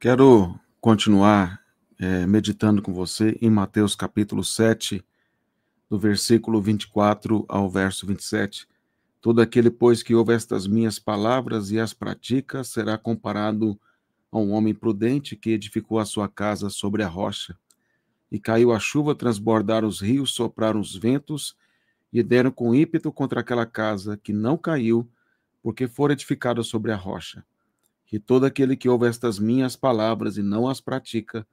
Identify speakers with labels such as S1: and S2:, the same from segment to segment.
S1: Quero continuar é, meditando com você em Mateus capítulo 7, do versículo 24 ao verso 27. Todo aquele, pois, que ouve estas minhas palavras e as pratica, será comparado a um homem prudente que edificou a sua casa sobre a rocha. E caiu a chuva, transbordaram os rios, sopraram os ventos e deram com ímpeto contra aquela casa que não caiu, porque fora edificada sobre a rocha que todo aquele que ouve estas minhas palavras e não as pratica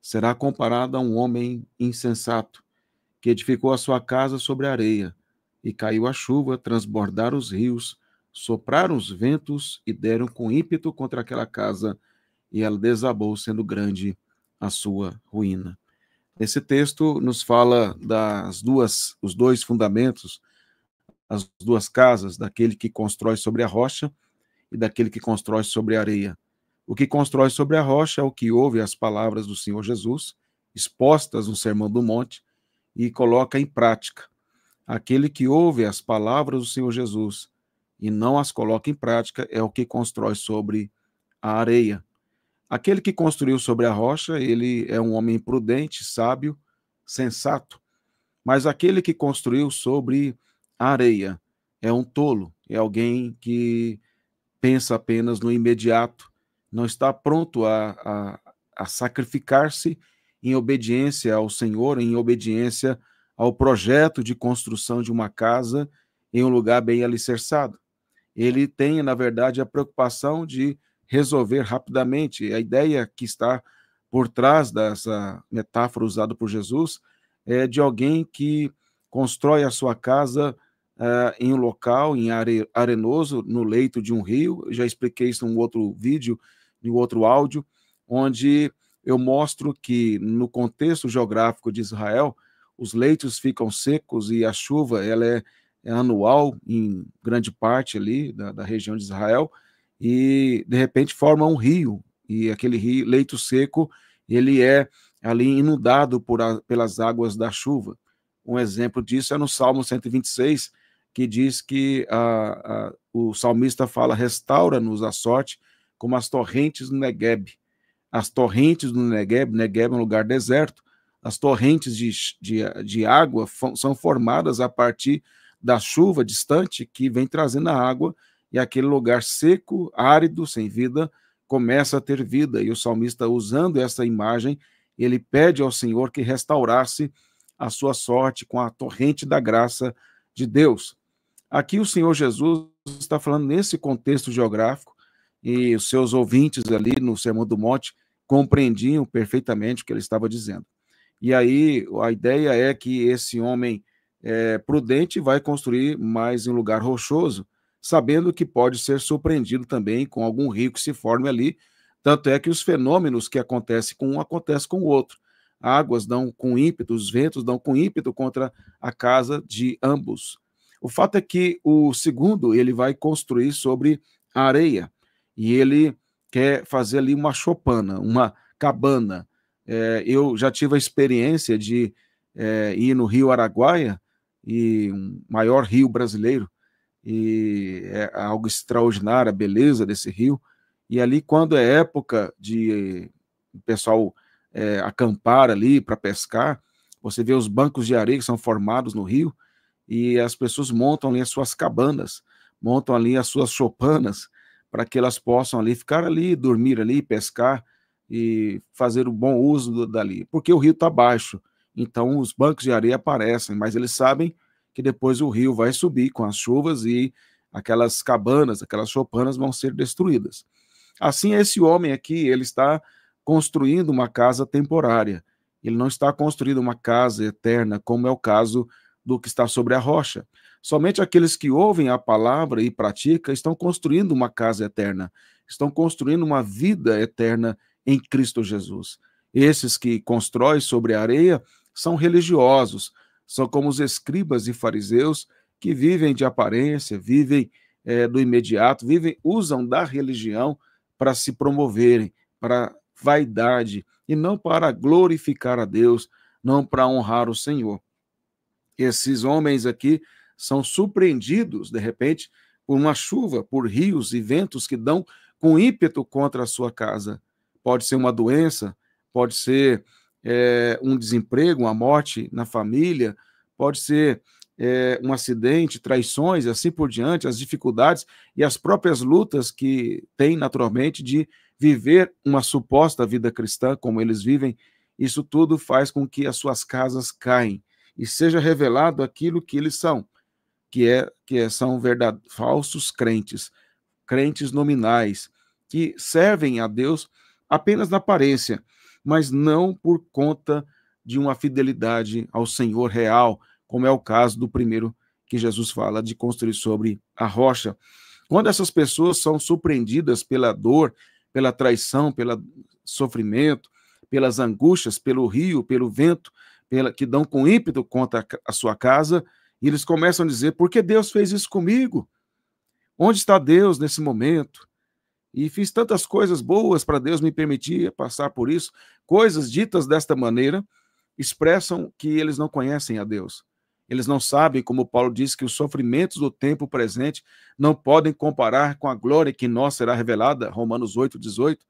S1: será comparado a um homem insensato que edificou a sua casa sobre a areia e caiu a chuva, transbordaram os rios, sopraram os ventos e deram com ímpeto contra aquela casa e ela desabou, sendo grande a sua ruína. Esse texto nos fala das duas, os dois fundamentos, as duas casas daquele que constrói sobre a rocha e daquele que constrói sobre a areia. O que constrói sobre a rocha é o que ouve as palavras do Senhor Jesus, expostas no Sermão do Monte, e coloca em prática. Aquele que ouve as palavras do Senhor Jesus e não as coloca em prática é o que constrói sobre a areia. Aquele que construiu sobre a rocha, ele é um homem prudente, sábio, sensato. Mas aquele que construiu sobre a areia é um tolo, é alguém que pensa apenas no imediato, não está pronto a, a, a sacrificar-se em obediência ao Senhor, em obediência ao projeto de construção de uma casa em um lugar bem alicerçado. Ele tem, na verdade, a preocupação de resolver rapidamente. A ideia que está por trás dessa metáfora usada por Jesus é de alguém que constrói a sua casa uh, em um local, em are, arenoso, no leito de um rio. Eu já expliquei isso em um outro vídeo, em outro áudio, onde eu mostro que no contexto geográfico de Israel, os leitos ficam secos e a chuva ela é, é anual em grande parte ali da, da, região de Israel e de repente forma um rio e aquele rio, leito seco ele é ali inundado por a, pelas águas da chuva. Um exemplo disso é no Salmo 126, que diz que a, a, o salmista fala: restaura-nos a sorte como as torrentes do Negueb. As torrentes do Negueb, Negueb é um lugar deserto, as torrentes de, de, de água são formadas a partir da chuva distante que vem trazendo a água, e aquele lugar seco, árido, sem vida, começa a ter vida. E o salmista, usando essa imagem, ele pede ao Senhor que restaurasse a sua sorte com a torrente da graça de Deus. Aqui o Senhor Jesus está falando nesse contexto geográfico e os seus ouvintes ali no Sermão do Monte compreendiam perfeitamente o que ele estava dizendo. E aí a ideia é que esse homem é, prudente vai construir mais em um lugar rochoso, sabendo que pode ser surpreendido também com algum rio que se forme ali. Tanto é que os fenômenos que acontecem com um acontecem com o outro. Águas dão com ímpeto, os ventos dão com ímpeto contra a casa de ambos. O fato é que o segundo, ele vai construir sobre a areia e ele quer fazer ali uma chopana, uma cabana. É, eu já tive a experiência de é, ir no Rio Araguaia, e um maior rio brasileiro, e é algo extraordinário a beleza desse rio. E ali, quando é época de o pessoal é, acampar ali para pescar, você vê os bancos de areia que são formados no rio, e as pessoas montam ali as suas cabanas, montam ali as suas chopanas, para que elas possam ali ficar ali, dormir ali, pescar e fazer o um bom uso dali, porque o rio está baixo. Então os bancos de areia aparecem, mas eles sabem que depois o rio vai subir com as chuvas e aquelas cabanas, aquelas chopanas vão ser destruídas. Assim, esse homem aqui, ele está construindo uma casa temporária. Ele não está construindo uma casa eterna, como é o caso do que está sobre a rocha. Somente aqueles que ouvem a palavra e praticam estão construindo uma casa eterna, estão construindo uma vida eterna em Cristo Jesus. Esses que constroem sobre a areia são religiosos, são como os escribas e fariseus que vivem de aparência, vivem é, do imediato, vivem, usam da religião para se promoverem, para vaidade e não para glorificar a Deus, não para honrar o Senhor esses homens aqui são surpreendidos, de repente, por uma chuva, por rios e ventos que dão com ímpeto contra a sua casa. Pode ser uma doença, pode ser é, um desemprego, uma morte na família, pode ser é, um acidente, traições, assim por diante, as dificuldades e as próprias lutas que têm naturalmente de viver uma suposta vida cristã, como eles vivem, isso tudo faz com que as suas casas caem e seja revelado aquilo que eles são, que é que é, são verdade, falsos crentes, crentes nominais, que servem a Deus apenas na aparência, mas não por conta de uma fidelidade ao Senhor real, como é o caso do primeiro que Jesus fala de construir sobre a rocha. Quando essas pessoas são surpreendidas pela dor, pela traição, pelo sofrimento, pelas angústias, pelo rio, pelo vento, pela, que dão com ímpeto contra a, a sua casa, e eles começam a dizer: por que Deus fez isso comigo? Onde está Deus nesse momento? E fiz tantas coisas boas para Deus me permitir passar por isso. Coisas ditas desta maneira expressam que eles não conhecem a Deus. Eles não sabem, como Paulo diz, que os sofrimentos do tempo presente não podem comparar com a glória que em nós será revelada, Romanos 8, 18,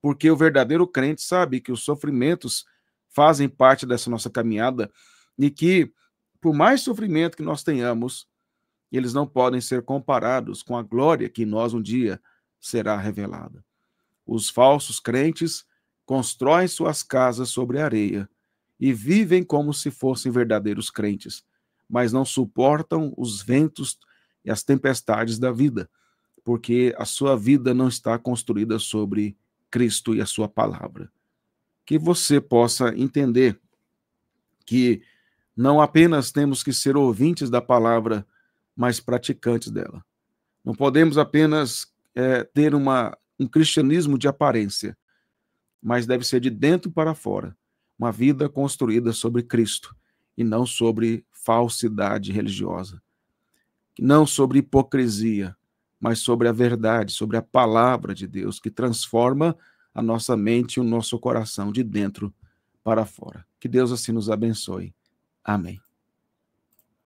S1: porque o verdadeiro crente sabe que os sofrimentos fazem parte dessa nossa caminhada e que, por mais sofrimento que nós tenhamos, eles não podem ser comparados com a glória que em nós um dia será revelada. Os falsos crentes constroem suas casas sobre a areia e vivem como se fossem verdadeiros crentes, mas não suportam os ventos e as tempestades da vida, porque a sua vida não está construída sobre Cristo e a sua palavra que você possa entender que não apenas temos que ser ouvintes da palavra, mas praticantes dela. Não podemos apenas é, ter uma, um cristianismo de aparência, mas deve ser de dentro para fora uma vida construída sobre Cristo e não sobre falsidade religiosa, não sobre hipocrisia, mas sobre a verdade, sobre a palavra de Deus que transforma a nossa mente e o nosso coração de dentro para fora. Que Deus assim nos abençoe. Amém.